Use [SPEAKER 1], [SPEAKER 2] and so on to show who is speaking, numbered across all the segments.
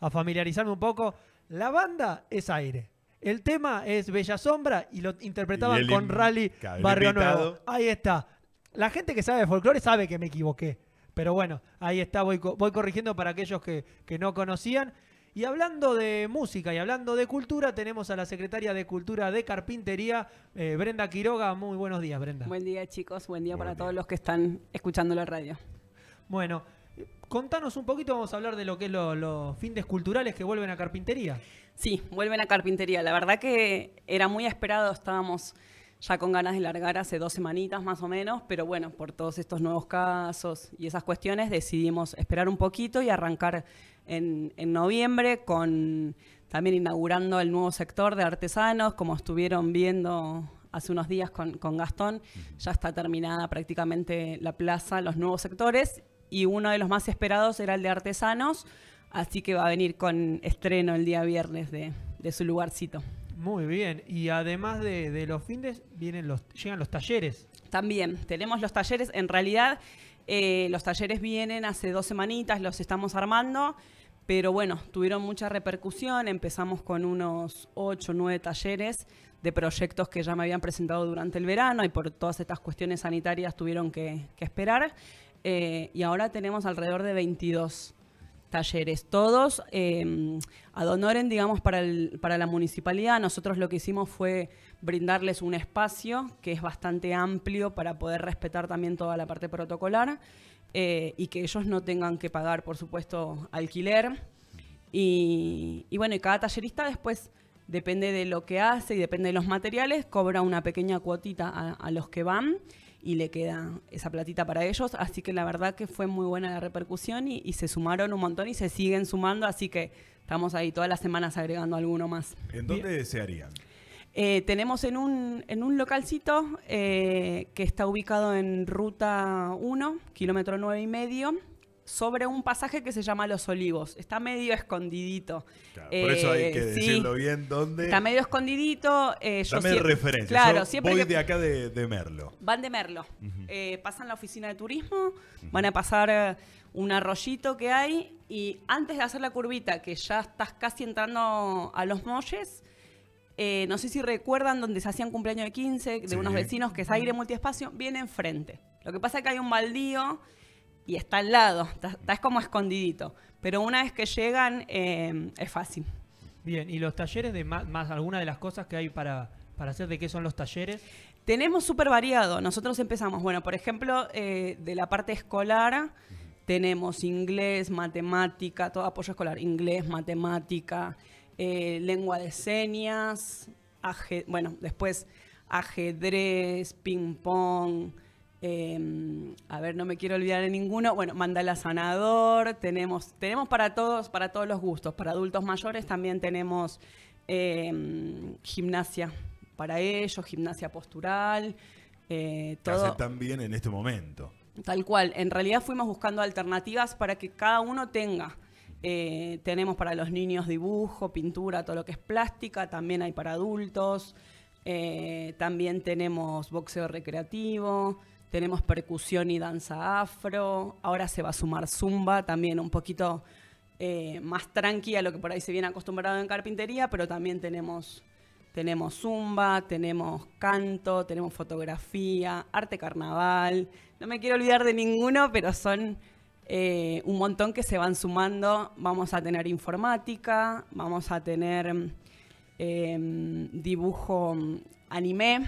[SPEAKER 1] a familiarizarme un poco. La banda es aire. El tema es Bella Sombra y lo interpretaban con Rally Barrio Nuevo. Ahí está. La gente que sabe de folclore sabe que me equivoqué. Pero bueno, ahí está, voy, voy corrigiendo para aquellos que, no conocían. Y hablando de música y hablando de cultura, tenemos a la secretaria de Cultura de
[SPEAKER 2] Carpintería, eh, Brenda Quiroga. Muy buenos días, Brenda. Buen día, chicos. Buen día para todos los que están escuchando la radio.
[SPEAKER 1] Bueno, Contanos un poquito, vamos a hablar de lo que es los fines culturales que vuelven a carpintería.
[SPEAKER 2] Sí, vuelven a carpintería. La verdad que era muy esperado, estábamos ya con ganas de largar hace dos semanitas más o menos, pero bueno, por todos estos nuevos casos y esas cuestiones decidimos esperar un poquito y arrancar en, noviembre con también inaugurando el nuevo sector de artesanos, como estuvieron viendo hace unos días con Gastón, ya está terminada prácticamente la plaza, los nuevos sectores y uno de los más esperados era el de artesanos, así que va a venir con estreno el día viernes de, su lugarcito.
[SPEAKER 1] Muy bien, y además
[SPEAKER 2] de, los fines vienen los, llegan los talleres. También, tenemos los talleres, en realidad eh, los talleres vienen hace dos semanitas, los estamos armando, pero bueno, tuvieron mucha repercusión, empezamos con unos ocho, nueve talleres de proyectos que ya me habían presentado durante el verano y por todas estas cuestiones sanitarias tuvieron que esperar. Eh, y ahora tenemos alrededor de 22 talleres, todos eh, digamos, para, la municipalidad. Nosotros lo que hicimos fue brindarles un espacio que es bastante amplio para poder respetar también toda la parte protocolar eh, y que ellos no tengan que pagar, por supuesto, alquiler. Y, bueno, cada tallerista después, depende de lo que hace y depende de los materiales, cobra una pequeña cuotita a los que van y le queda esa platita para ellos. Así que la verdad que fue muy buena la repercusión y, se sumaron un montón y se siguen sumando, así que estamos ahí todas las semanas agregando alguno más. ¿En dónde desearían? Eh, tenemos en un, en un localcito eh, que está ubicado en ruta 1, kilómetro 9 y medio, sobre un pasaje que se llama Los Olivos. Está medio escondidito. por eso hay que eh, decirlo bien dónde. Está medio escondidito. Eh, referencia. Claro, voy de
[SPEAKER 3] acá de, Merlo.
[SPEAKER 2] Van de Merlo. Eh, pasan la oficina de turismo, van a pasar eh, un arroyito que hay y antes de hacer la curvita, que ya estás casi entrando a los molles, no sé si recuerdan donde se hacían cumpleaños de 15 de unos vecinos que es aire multiespacio, viene enfrente. Lo que pasa es que hay un baldío y está al lado, está, es como escondidito. Pero una vez que llegan, eh, es fácil. Bien, ¿y los talleres de más, alguna de las cosas que hay para, hacer? ¿De qué son los talleres? Tenemos súper variado. Nosotros empezamos, bueno, por ejemplo, eh, de la parte escolar tenemos inglés, matemática, todo apoyo escolar, inglés, matemática, eh, lengua de señas, bueno, después ajedrez, ping pong, Em, a ver, no me quiero olvidar de ninguno. Bueno, mandala sanador, tenemos, tenemos para todos, para todos los gustos. Para adultos mayores también tenemos em, gimnasia para ellos, gimnasia postural. Eh, todo.
[SPEAKER 3] en este momento.
[SPEAKER 2] Tal cual. En realidad fuimos buscando alternativas para que cada uno tenga. Eh, tenemos para los niños dibujo, pintura, todo lo que es plástica, también hay para adultos, eh, también tenemos boxeo recreativo, tenemos percusión y danza afro, ahora se va a sumar zumba, también un poquito eh, más tranqui a lo que por ahí se viene acostumbrado en carpintería, pero también tenemos, tenemos zumba, tenemos canto, tenemos fotografía, arte carnaval, no me quiero olvidar de ninguno, pero son eh, un montón que se van sumando, vamos a tener informática, vamos a tener em, dibujo anime,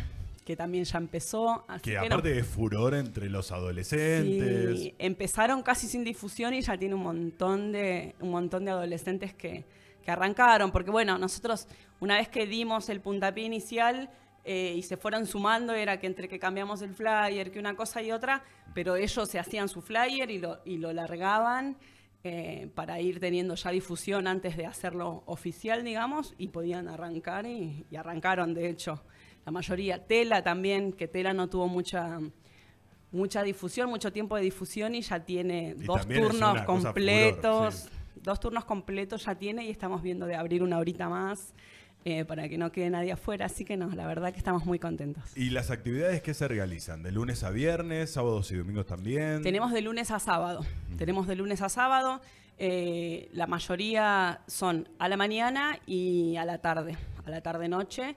[SPEAKER 2] que también ya empezó. a que, aparte de
[SPEAKER 3] furor entre los adolescentes.
[SPEAKER 2] empezaron casi sin difusión y ya tiene un montón de, un montón de adolescentes que, que arrancaron. Porque bueno, nosotros una vez que dimos el puntapié inicial eh, y se fueron sumando, era que entre que cambiamos el flyer, que una cosa y otra, pero ellos se hacían su flyer y lo, y lo largaban. Eh, para ir teniendo ya difusión antes de hacerlo oficial, digamos, y podían arrancar y arrancaron, de hecho la mayoría. Tela también, que Tela no tuvo mucha mucha difusión, mucho tiempo de difusión y ya tiene dos turnos completos. Dos turnos completos ya tiene y estamos viendo de abrir una horita más. Eh, para que no quede nadie afuera. Así que no, la verdad que estamos muy contentos.
[SPEAKER 3] ¿Y las actividades que se realizan? ¿De lunes a viernes, sábados y domingos también? Tenemos
[SPEAKER 2] de lunes a sábado. Tenemos de lunes a sábado. Eh, la mayoría son a la mañana y a la tarde, a la tarde-noche.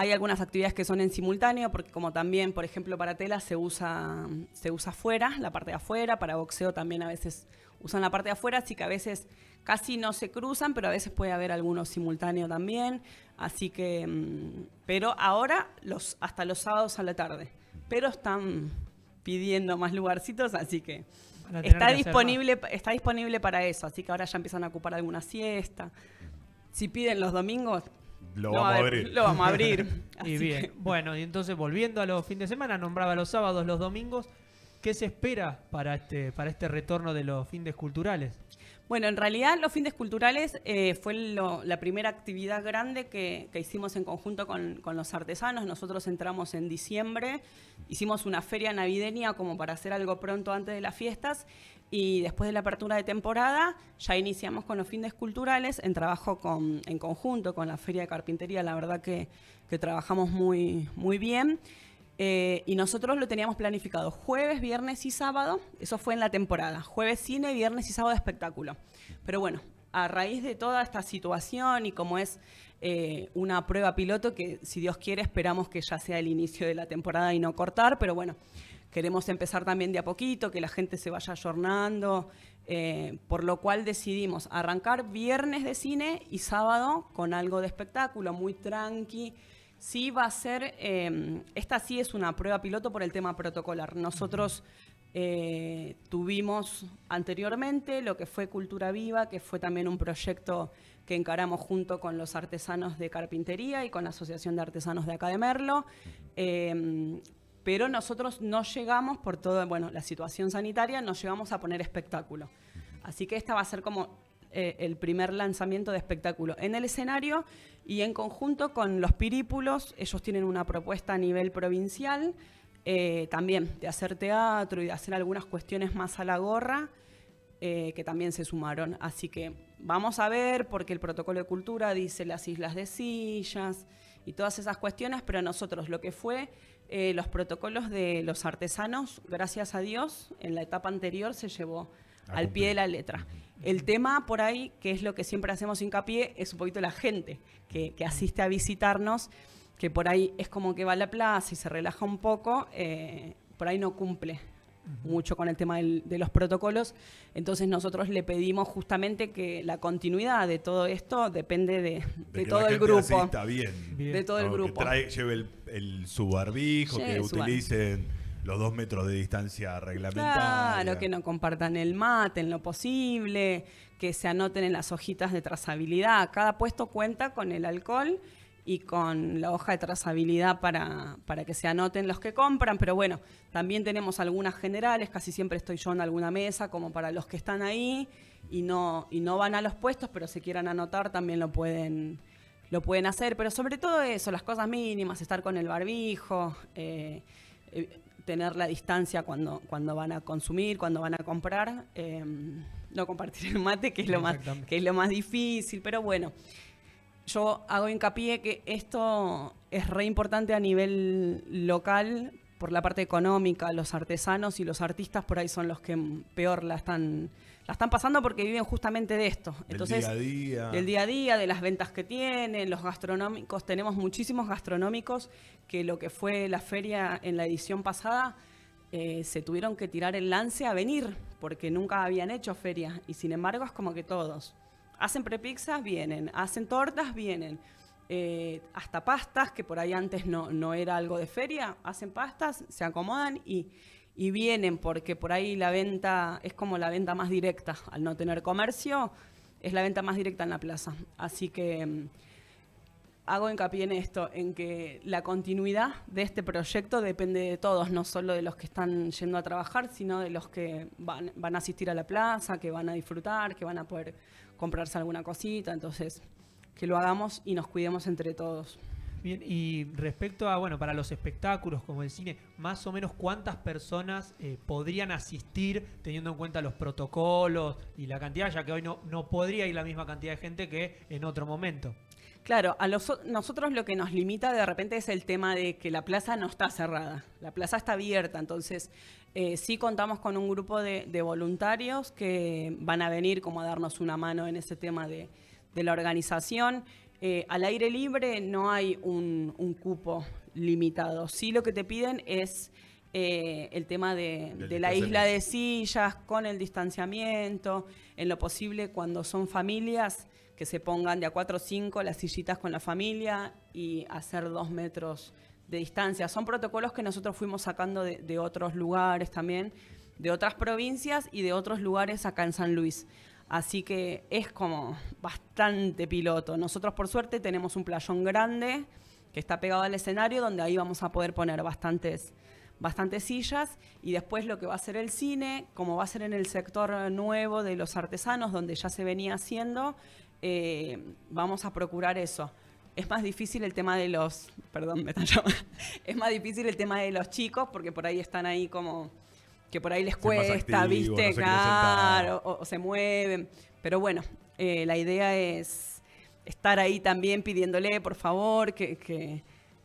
[SPEAKER 2] Hay algunas actividades que son en simultáneo, porque como también, por ejemplo, para tela se usa, se usa afuera, la parte de afuera, para boxeo también a veces usan la parte de afuera, así que a veces casi no se cruzan, pero a veces puede haber algunos simultáneo también. Así que, mm, pero ahora los, hasta los sábados a la tarde. Pero están pidiendo más lugarcitos, así que está disponible, está disponible para eso. Así que ahora ya empiezan a ocupar alguna siesta. Si piden los domingos,
[SPEAKER 1] lo vamos a eh, abrir. Lo vamos a abrir. y bien, bueno, y entonces volviendo a los fines de semana, nombraba los sábados, los domingos. ¿Qué se espera para este, para este retorno de los fines culturales?
[SPEAKER 2] Bueno, en realidad los fines culturales eh, fue la primera actividad grande que, hicimos en conjunto con, los artesanos. Nosotros entramos en diciembre, hicimos una feria navideña como para hacer algo pronto antes de las fiestas y después de la apertura de temporada ya iniciamos con los fines culturales en trabajo con, en conjunto con la feria de carpintería. La verdad que, que trabajamos muy, muy bien. Eh, y nosotros lo teníamos planificado jueves, viernes y sábado. Eso fue en la temporada. Jueves cine, viernes y sábado espectáculo. Pero bueno, a raíz de toda esta situación y como es eh, una prueba piloto que si Dios quiere esperamos que ya sea el inicio de la temporada y no cortar, pero bueno, queremos empezar también de a poquito, que la gente se vaya ayornando, eh, por lo cual decidimos arrancar viernes de cine y sábado con algo de espectáculo, muy tranqui sí va a ser, em, esta sí es una prueba piloto por el tema protocolar. Nosotros eh, tuvimos anteriormente lo que fue Cultura Viva, que fue también un proyecto que encaramos junto con los artesanos de carpintería y con la Asociación de Artesanos de acá de Merlo. Em, pero nosotros no llegamos, por toda la situación sanitaria, no llegamos a poner espectáculo. Así que esta va a ser como eh, el primer lanzamiento de espectáculo. En el escenario y en conjunto con los Pirípulos, ellos tienen una propuesta a nivel provincial, eh, también de hacer teatro y de hacer algunas cuestiones más a la gorra, eh, que también se sumaron. Así que vamos a ver, porque el protocolo de cultura dice las islas de sillas y todas esas cuestiones, pero nosotros lo que fue eh, los protocolos de los artesanos, gracias a Dios, en la etapa anterior se llevó al pie de la letra. El tema por ahí, que es lo que siempre hacemos hincapié, es un poquito la gente que, asiste a visitarnos, que por ahí es como que va a la plaza y se relaja un poco, eh, por ahí no cumple mucho con el tema de los protocolos. Entonces nosotros le pedimos justamente que la continuidad de todo esto depende de, todo el grupo. De todo el grupo.
[SPEAKER 3] Que trae, lleve el, que utilicen los dos metros de distancia reglamentaria. Claro,
[SPEAKER 2] que no compartan el mate en lo posible, que se anoten en las hojitas de trazabilidad. Cada puesto cuenta con el alcohol y con la hoja de trazabilidad para, para que se anoten los que compran, pero bueno, también tenemos algunas generales, casi siempre estoy yo en alguna mesa, como para los que están ahí y no, y no van a los puestos, pero si quieran anotar, también lo pueden, lo pueden hacer, pero sobre todo eso, las cosas mínimas, estar con el barbijo. Eh, eh, tener la distancia cuando, cuando van a consumir, cuando van a comprar. Em, no compartir el mate, que es, lo más, que es lo más difícil, pero bueno. Yo hago hincapié que esto es re importante a nivel local por la parte económica, los artesanos y los artistas por ahí son los que peor la están la están pasando porque viven justamente de esto. Del día a
[SPEAKER 3] día. del día
[SPEAKER 2] a día, de las ventas que tienen, los gastronómicos. Tenemos muchísimos gastronómicos que lo que fue la feria en la edición pasada eh, se tuvieron que tirar el lance a venir porque nunca habían hecho feria y sin embargo es como que todos. Hacen prepizzas, vienen. Hacen tortas, vienen. Eh, hasta pastas, que por ahí antes no, no era algo de feria, hacen pastas, se acomodan y y vienen porque por ahí la venta es como la venta más directa, al no tener comercio, es la venta más directa en la plaza. Así que mm, hago hincapié en esto, en que la continuidad de este proyecto depende de todos, no solo de los que están yendo a trabajar, sino de los que van, van a asistir a la plaza, que van a disfrutar, que van a poder comprarse alguna cosita. Entonces, que lo hagamos y nos cuidemos entre todos. Bien, y respecto
[SPEAKER 1] a, bueno, para los espectáculos como el cine, más o menos cuántas personas eh, podrían asistir teniendo en cuenta los protocolos y la cantidad, ya que hoy no, no podría ir la misma cantidad de
[SPEAKER 2] gente que en otro momento. Claro, a nosotros lo que nos limita de repente es el tema de que la plaza no está cerrada, la plaza está abierta, entonces eh, sí contamos con un grupo de, voluntarios que van a venir como a darnos una mano en ese tema de, de la organización. Eh, al aire libre no hay un, cupo limitado. Sí lo que te piden es eh, el tema de, la isla de sillas, con el distanciamiento, en lo posible cuando son familias, que se pongan de a 4 o 5 las sillitas con la familia y hacer dos metros de distancia. Son protocolos que nosotros fuimos sacando de otros lugares también, de otras provincias y de otros lugares acá en San Luis. Así que es como bastante piloto. Nosotros por suerte tenemos un playón grande que está pegado al escenario donde ahí vamos a poder poner bastantes, bastantes sillas y después lo que va a ser el cine, como va a ser en el sector nuevo de los artesanos donde ya se venía haciendo, eh, vamos a procurar eso. Es más difícil el tema de los, perdón, es más difícil el tema de los chicos porque por ahí están ahí como que por ahí les cuesta, ¿viste? o, se mueven. Pero bueno, eh, la idea es estar ahí también pidiéndole, por favor, que,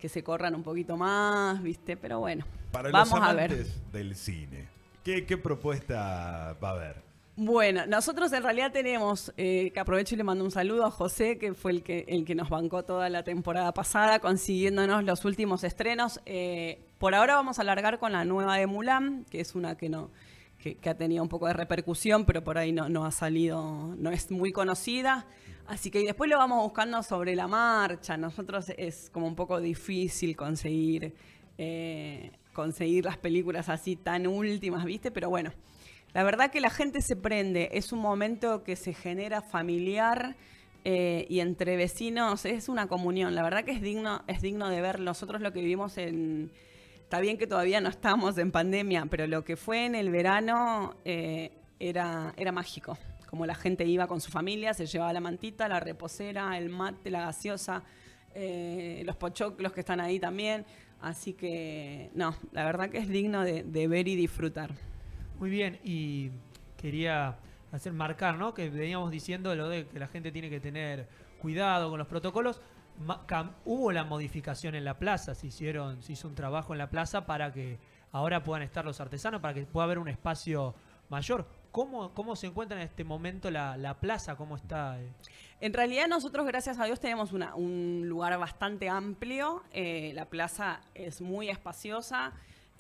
[SPEAKER 2] se corran un poquito más, ¿viste? Pero bueno, Para vamos a ver.
[SPEAKER 3] del cine, ¿qué, propuesta va a haber?
[SPEAKER 2] Bueno, nosotros en realidad tenemos, que eh, aprovecho y le mando un saludo a José, que fue el que, el que nos bancó toda la temporada pasada, consiguiéndonos los últimos estrenos. Eh, por ahora vamos a alargar con la nueva de Mulan, que es una que no ha tenido un poco de repercusión, pero por ahí no, no ha salido, no es muy conocida. Así que después lo vamos buscando sobre la marcha. Nosotros es como un poco difícil conseguir, eh, conseguir las películas así tan últimas, ¿viste? Pero bueno, la verdad que la gente se prende. Es un momento que se genera familiar. Eh, y entre vecinos es una comunión. La verdad que es digno, es digno de ver nosotros lo que vivimos en, está bien que todavía no estamos en pandemia, pero lo que fue en el verano eh, era, era mágico. Como la gente iba con su familia, se llevaba la mantita, la reposera, el mate, la gaseosa, eh, los pochoclos que están ahí también. Así que, no, la verdad que es digno de, de ver y disfrutar. Muy bien, y quería
[SPEAKER 1] hacer marcar, ¿no? Que veníamos diciendo lo de que la gente tiene que tener cuidado con los protocolos hubo la modificación en la plaza, se hicieron, se hizo un trabajo en la plaza para que ahora puedan estar los artesanos, para que pueda haber un espacio mayor. ¿Cómo, ¿Cómo se encuentra en este momento la, plaza? ¿Cómo está? Eh?
[SPEAKER 2] En realidad nosotros, gracias a Dios, tenemos un lugar bastante amplio. Eh, la plaza es muy espaciosa.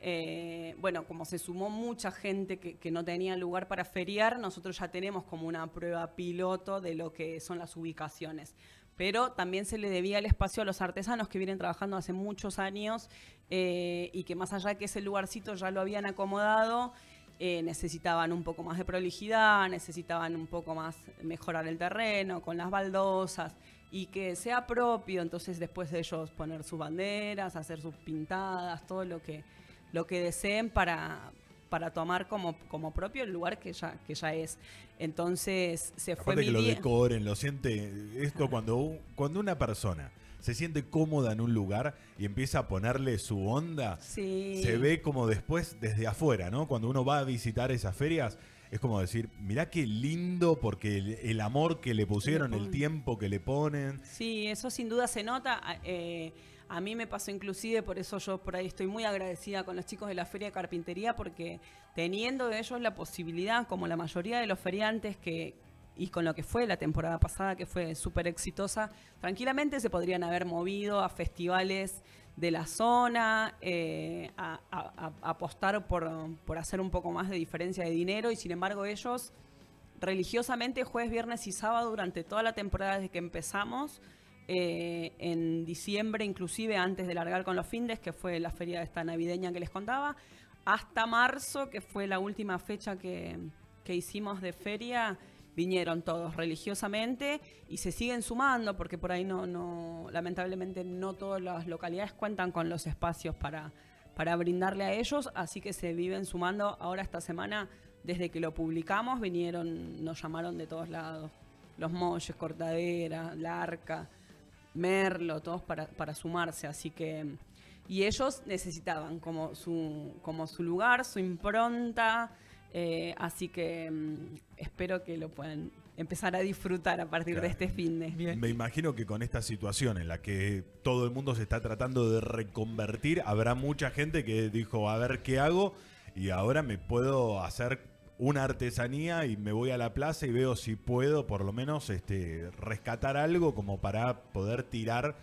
[SPEAKER 2] Eh, bueno, como se sumó mucha gente que, no tenía lugar para feriar, nosotros ya tenemos como una prueba piloto de lo que son las ubicaciones pero también se le debía el espacio a los artesanos que vienen trabajando hace muchos años eh, y que más allá que ese lugarcito ya lo habían acomodado, eh, necesitaban un poco más de prolijidad, necesitaban un poco más mejorar el terreno con las baldosas y que sea propio, entonces después de ellos poner sus banderas, hacer sus pintadas, todo lo que, lo que deseen para, para tomar como, como propio el lugar que ya, que ya es. Entonces se Aparte fue que lo
[SPEAKER 3] decoren, lo siente. Esto cuando, cuando una persona se siente cómoda en un lugar y empieza a ponerle su onda,
[SPEAKER 2] se ve
[SPEAKER 3] como después desde afuera, ¿no? Cuando uno va a visitar esas ferias, es como decir, mirá qué lindo porque el, amor que le pusieron, el tiempo que le ponen.
[SPEAKER 2] Sí, eso sin duda se nota. Ah, eh, a mí me pasó inclusive, por eso yo por ahí estoy muy agradecida con los chicos de la Feria de Carpintería, porque teniendo de ellos la posibilidad, como la mayoría de los feriantes que, y con lo que fue la temporada pasada, que fue súper exitosa, tranquilamente se podrían haber movido a festivales de la zona, eh, a, apostar por, por, hacer un poco más de diferencia de dinero y sin embargo ellos religiosamente jueves, viernes y sábado durante toda la temporada desde que empezamos eh, en diciembre, inclusive antes de largar con los Findes, que fue la feria de esta navideña que les contaba, hasta marzo, que fue la última fecha que, que hicimos de feria, vinieron todos religiosamente y se siguen sumando porque por ahí no, lamentablemente no todas las localidades cuentan con los espacios para, para brindarle a ellos, así que se viven sumando ahora esta semana. Desde que lo publicamos vinieron, nos llamaron de todos lados. Los molles, cortadera, la arca, Merlo, todos para, sumarse, así que... Y ellos necesitaban como su, como su lugar, su impronta, eh, así que mm, espero que lo puedan empezar a disfrutar a partir de este
[SPEAKER 3] fin de. Bien. Me imagino que con esta situación en la que todo el mundo se está tratando de reconvertir, habrá mucha gente que dijo, a ver qué hago y ahora me puedo hacer una artesanía y me voy a la plaza y veo si puedo por lo menos este, rescatar algo como para poder tirar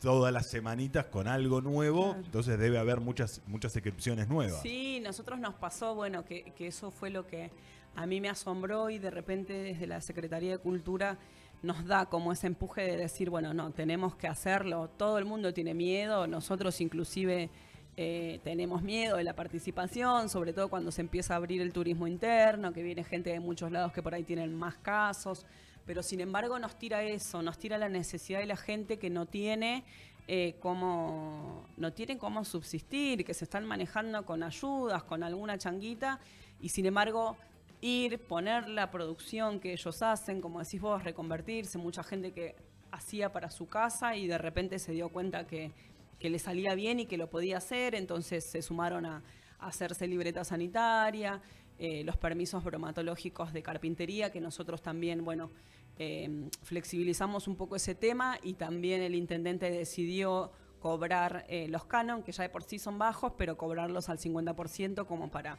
[SPEAKER 3] todas las semanitas con algo nuevo, entonces debe haber muchas, muchas inscripciones nuevas.
[SPEAKER 2] Sí, nosotros nos pasó, bueno, que, que, eso fue lo que a mí me asombró y de repente desde la Secretaría de Cultura nos da como ese empuje de decir, bueno, no, tenemos que hacerlo, todo el mundo tiene miedo, nosotros inclusive eh, tenemos miedo de la participación, sobre todo cuando se empieza a abrir el turismo interno, que viene gente de muchos lados que por ahí tienen más casos, pero sin embargo nos tira eso, nos tira la necesidad de la gente que no tiene eh, no tienen cómo subsistir, que se están manejando con ayudas, con alguna changuita, y sin embargo ir, poner la producción que ellos hacen, como decís vos, reconvertirse, mucha gente que hacía para su casa y de repente se dio cuenta que que le salía bien y que lo podía hacer, entonces se sumaron a, hacerse libreta sanitaria, eh, los permisos bromatológicos de carpintería, que nosotros también, bueno, em, flexibilizamos un poco ese tema y también el intendente decidió cobrar eh, los canon, que ya de por sí son bajos, pero cobrarlos al 50% como para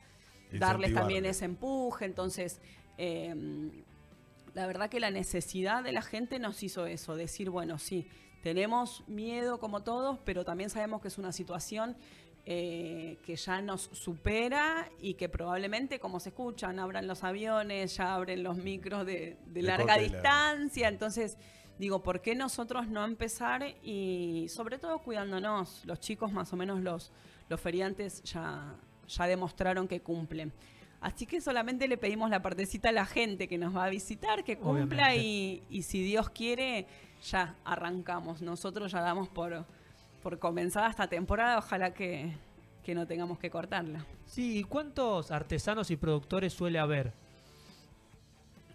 [SPEAKER 1] darles también
[SPEAKER 2] ese empuje. Entonces, em, la verdad que la necesidad de la gente nos hizo eso, decir, bueno, sí, tenemos miedo como todos, pero también sabemos que es una situación eh, que ya nos supera y que probablemente, como se escuchan, abran los aviones, ya abren los micros de, larga distancia. Entonces, digo, ¿por qué nosotros no empezar? Y sobre todo cuidándonos, los chicos más o menos los, los feriantes ya, ya demostraron que cumplen. Así que solamente le pedimos la partecita a la gente que nos va a visitar, que cumpla y, si Dios quiere, ya arrancamos. Nosotros ya damos por, por comenzada esta temporada, ojalá que, no tengamos que cortarla.
[SPEAKER 1] Sí, ¿y cuántos artesanos y productores suele haber?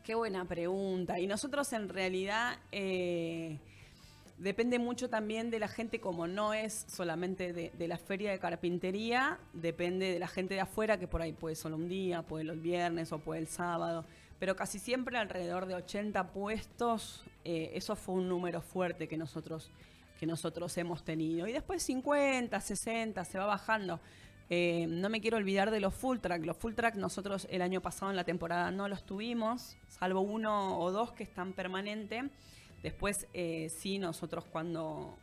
[SPEAKER 2] Qué buena pregunta. Y nosotros en realidad... Eh, Depende mucho también de la gente, como no es solamente de, la feria de carpintería, depende de la gente de afuera, que por ahí puede solo un día, puede los viernes o puede el sábado, pero casi siempre alrededor de 80 puestos, eh, eso fue un número fuerte que nosotros, que nosotros hemos tenido. Y después 50, 60, se va bajando. Eh, no me quiero olvidar de los full track. Los full track nosotros el año pasado en la temporada no los tuvimos, salvo uno o dos que están permanentes. Después, eh, sí, nosotros cuando,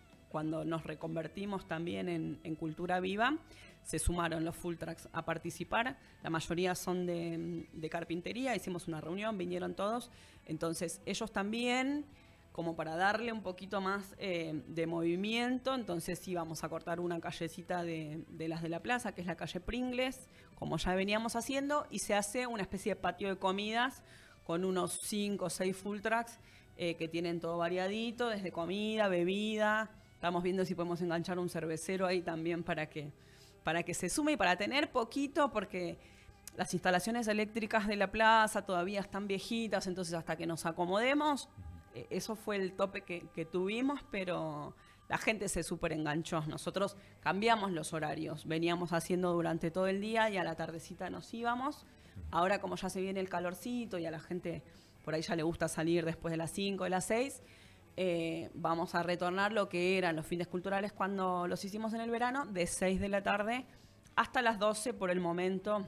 [SPEAKER 2] nos reconvertimos también en, Cultura Viva, se sumaron los full tracks a participar. La mayoría son de, carpintería, hicimos una reunión, vinieron todos. Entonces, ellos también como para darle un poquito más eh, de movimiento. Entonces íbamos a cortar una callecita de, de, las de la plaza, que es la calle Pringles, como ya veníamos haciendo, y se hace una especie de patio de comidas con unos 5 o 6 full tracks eh, que tienen todo variadito, desde comida, bebida. Estamos viendo si podemos enganchar un cervecero ahí también para que, para que se sume y para tener poquito, porque las instalaciones eléctricas de la plaza todavía están viejitas, entonces hasta que nos acomodemos, eh, eso fue el tope que, que tuvimos, pero la gente se súper enganchó. Nosotros cambiamos los horarios, veníamos haciendo durante todo el día y a la tardecita nos íbamos. Ahora como ya se viene el calorcito y a la gente por ahí ya le gusta salir después de las 5, de las 6. Eh, vamos a retornar lo que eran los fines culturales cuando los hicimos en el verano, de 6 de la tarde hasta las 12 por el momento.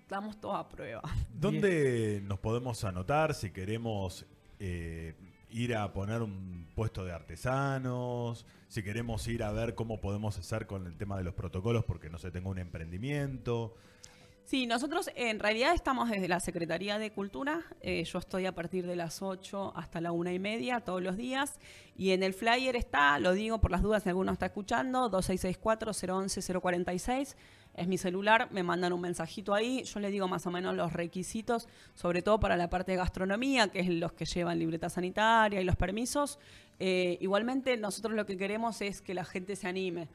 [SPEAKER 2] Estamos todos a prueba.
[SPEAKER 3] ¿Dónde nos podemos anotar si queremos eh, ir a poner un puesto de artesanos? Si queremos ir a ver cómo podemos hacer con el tema de los protocolos porque no se tenga un emprendimiento.
[SPEAKER 2] Sí, nosotros en realidad estamos desde la Secretaría de Cultura. Eh, yo estoy a partir de las 8 hasta la una y media todos los días. Y en el flyer está, lo digo por las dudas si alguno está escuchando, 2664-011-046. Es mi celular, me mandan un mensajito ahí. Yo le digo más o menos los requisitos, sobre todo para la parte de gastronomía, que es los que llevan libreta sanitaria y los permisos. Eh, igualmente, nosotros lo que queremos es que la gente se anime.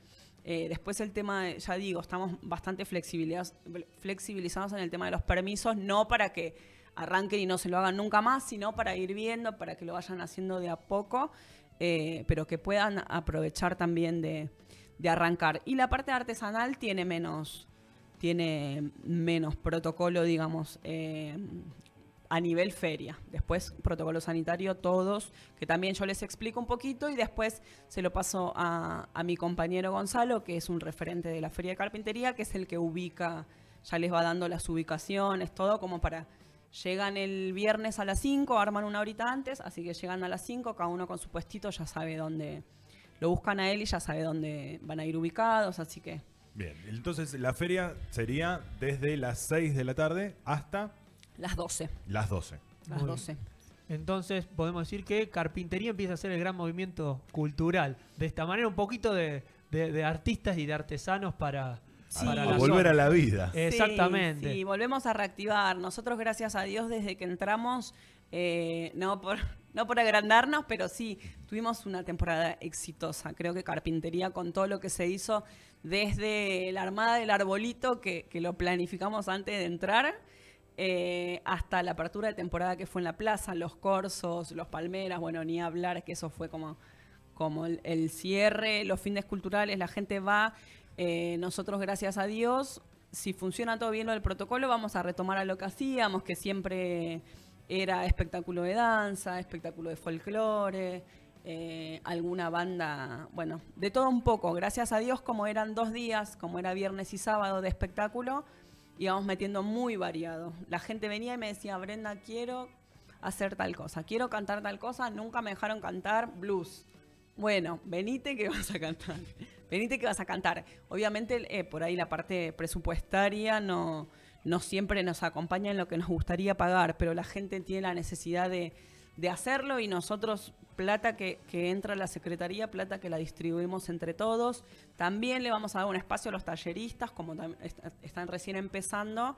[SPEAKER 2] Eh, después el tema, ya digo, estamos bastante flexibilizados, en el tema de los permisos, no para que arranquen y no se lo hagan nunca más, sino para ir viendo, para que lo vayan haciendo de a poco, eh, pero que puedan aprovechar también de, arrancar. Y la parte artesanal tiene menos, tiene menos protocolo, digamos, eh, a nivel feria. Después, protocolo sanitario, todos, que también yo les explico un poquito y después se lo paso a, mi compañero Gonzalo, que es un referente de la feria de carpintería, que es el que ubica, ya les va dando las ubicaciones, todo como para Llegan el viernes a las 5, arman una horita antes, así que llegan a las 5, cada uno con su puestito ya sabe dónde. Lo buscan a él y ya sabe dónde van a ir ubicados, así que.
[SPEAKER 3] Bien, entonces la feria sería desde las 6 de la tarde
[SPEAKER 1] hasta las 12. Las 12. Las Entonces podemos decir que carpintería empieza a ser el gran movimiento cultural. De esta manera un poquito de, artistas y de artesanos para, volver a la vida. Exactamente. Sí,
[SPEAKER 2] volvemos a reactivar. Nosotros, gracias a Dios, desde que entramos, eh, no, por, no por agrandarnos, pero sí, tuvimos una temporada exitosa. Creo que carpintería con todo lo que se hizo desde la armada del arbolito, que, que lo planificamos antes de entrar eh, hasta la apertura de temporada que fue en la plaza, los corsos, los palmeras, bueno, ni hablar, que eso fue como, el, cierre, los fines culturales, la gente va, eh, nosotros gracias a Dios, si funciona todo bien lo del protocolo, vamos a retomar a lo que hacíamos, que siempre era espectáculo de danza, espectáculo de folclore. Eh, alguna banda, bueno, de todo un poco. Gracias a Dios, como eran dos días, como era viernes y sábado de espectáculo, íbamos metiendo muy variado. La gente venía y me decía, Brenda, quiero hacer tal cosa, quiero cantar tal cosa, nunca me dejaron cantar blues. Bueno, venite que vas a cantar, venite que vas a cantar. Obviamente eh, por ahí la parte presupuestaria no, no siempre nos acompaña en lo que nos gustaría pagar, pero la gente tiene la necesidad de, de hacerlo y nosotros plata que, entra a la Secretaría, plata que la distribuimos entre todos. También le vamos a dar un espacio a los talleristas, como están recién empezando.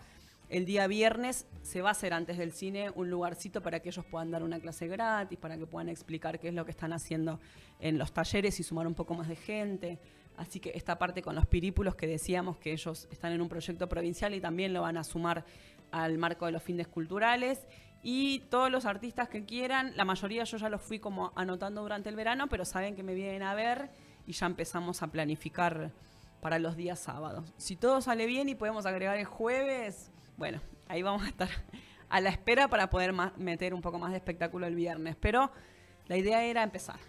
[SPEAKER 2] El día viernes se va a hacer antes del cine un lugarcito para que ellos puedan dar una clase gratis, para que puedan explicar qué es lo que están haciendo en los talleres y sumar un poco más de gente. Así que esta parte con los pirípulos que decíamos que ellos están en un proyecto provincial y también lo van a sumar al marco de los fines culturales y todos los artistas que quieran, la mayoría yo ya los fui como anotando durante el verano, pero saben que me vienen a ver y ya empezamos a planificar para los días sábados. Si todo sale bien y podemos agregar el jueves, bueno, ahí vamos a estar a la espera para poder meter un poco más de espectáculo el viernes, pero la idea era empezar.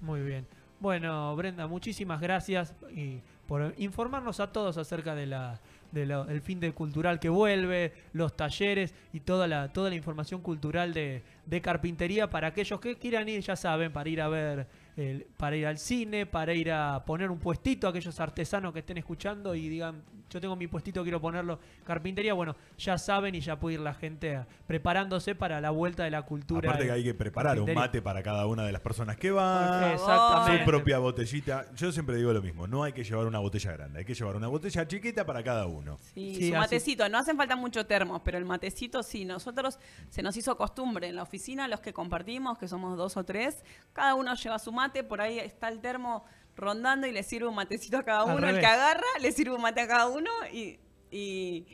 [SPEAKER 1] Muy bien. Bueno, Brenda, muchísimas gracias y por informarnos a todos acerca de la el fin de cultural que vuelve, los talleres y toda la, toda la información cultural de, de carpintería para aquellos que quieran ir, ya saben, para ir a ver para ir al cine, para ir a poner un puestito a aquellos artesanos que estén escuchando y digan, yo tengo mi puestito, quiero ponerlo carpintería. Bueno, ya saben y ya puede ir la gente preparándose para la vuelta de la cultura. Aparte que hay que preparar un mate
[SPEAKER 3] para cada una de las personas que van. Su propia botellita. Yo siempre digo lo mismo, no hay que llevar una botella grande, hay que llevar una botella chiquita para cada uno.
[SPEAKER 2] Sí, su matecito. No hacen falta mucho termos, pero el matecito sí. Nosotros se nos hizo costumbre en la oficina, los que compartimos, que somos dos o tres, cada uno lleva su mate por ahí está el termo rondando y le sirve un matecito a cada uno. El que agarra, le sirve un mate a cada uno y,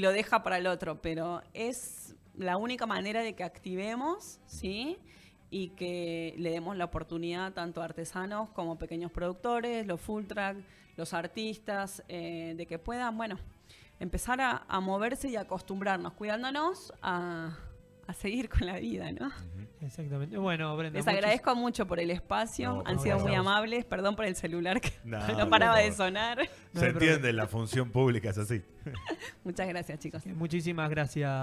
[SPEAKER 2] lo deja para el otro. Pero es la única manera de que activemos, ¿sí? Y que le demos la oportunidad tanto a artesanos como pequeños productores, los full track, los artistas, eh, de que puedan, bueno, empezar a moverse y acostumbrarnos, cuidándonos a seguir con la vida, ¿no?
[SPEAKER 1] Exactamente. Bueno, Brenda. Les agradezco
[SPEAKER 2] mucho por el espacio, han sido muy amables, perdón por el celular que no paraba de sonar. Se
[SPEAKER 3] entiende, la función pública es así.
[SPEAKER 2] Muchas gracias, chicos. Muchísimas gracias.